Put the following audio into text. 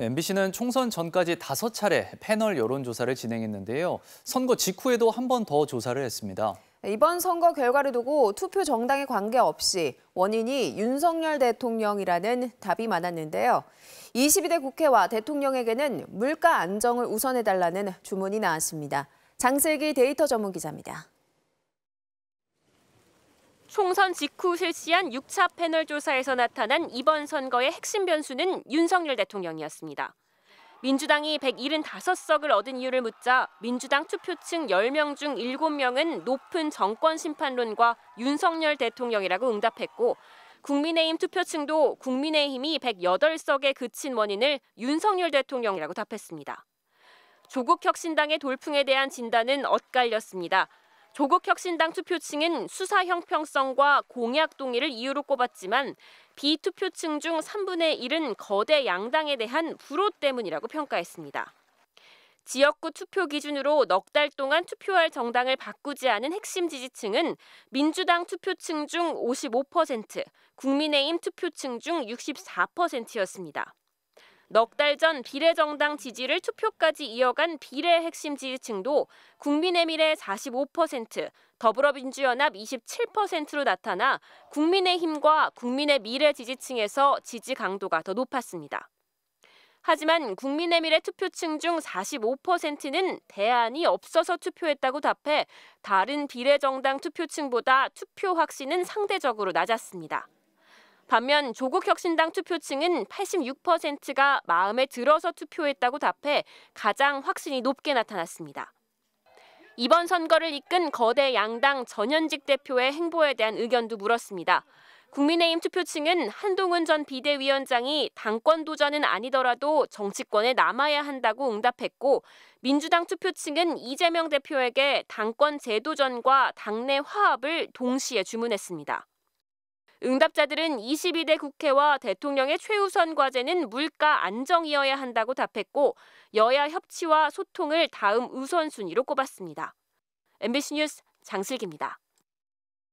MBC는 총선 전까지 다섯 차례 패널 여론조사를 진행했는데요. 선거 직후에도 한 번 더 조사를 했습니다. 이번 선거 결과를 두고 투표 정당에 관계없이 원인이 윤석열 대통령이라는 답이 많았는데요. 22대 국회와 대통령에게는 물가 안정을 우선해달라는 주문이 나왔습니다. 장슬기 데이터 전문 기자입니다. 총선 직후 실시한 6차 패널 조사에서 나타난 이번 선거의 핵심 변수는 윤석열 대통령이었습니다. 민주당이 175석을 얻은 이유를 묻자 민주당 투표층 10명 중 7명은 높은 정권 심판론과 윤석열 대통령이라고 응답했고 국민의힘 투표층도 국민의힘이 108석에 그친 원인을 윤석열 대통령이라고 답했습니다. 조국 혁신당의 돌풍에 대한 진단은 엇갈렸습니다. 조국 혁신당 투표층은 수사 형평성과 공약 동의를 이유로 꼽았지만 비투표층 중 3분의 1은 거대 양당에 대한 불호 때문이라고 평가했습니다. 지역구 투표 기준으로 넉 달 동안 투표할 정당을 바꾸지 않은 핵심 지지층은 민주당 투표층 중 55%, 국민의힘 투표층 중 64%였습니다. 넉달전 비례정당 지지를 투표까지 이어간 비례 핵심 지지층도 국민의 미래 45%, 더불어민주연합 27%로 나타나 국민의힘과 국민의 미래 지지층에서 지지 강도가 더 높았습니다. 하지만 국민의 미래 투표층 중 45%는 대안이 없어서 투표했다고 답해 다른 비례정당 투표층보다 투표 확신은 상대적으로 낮았습니다. 반면 조국 혁신당 투표층은 86%가 마음에 들어서 투표했다고 답해 가장 확신이 높게 나타났습니다. 이번 선거를 이끈 거대 양당 전현직 대표의 행보에 대한 의견도 물었습니다. 국민의힘 투표층은 한동훈 전 비대위원장이 당권 도전은 아니더라도 정치권에 남아야 한다고 응답했고 민주당 투표층은 이재명 대표에게 당권 재도전과 당내 화합을 동시에 주문했습니다. 응답자들은 22대 국회와 대통령의 최우선 과제는 물가 안정이어야 한다고 답했고 여야 협치와 소통을 다음 우선순위로 꼽았습니다. MBC 뉴스 장슬기입니다.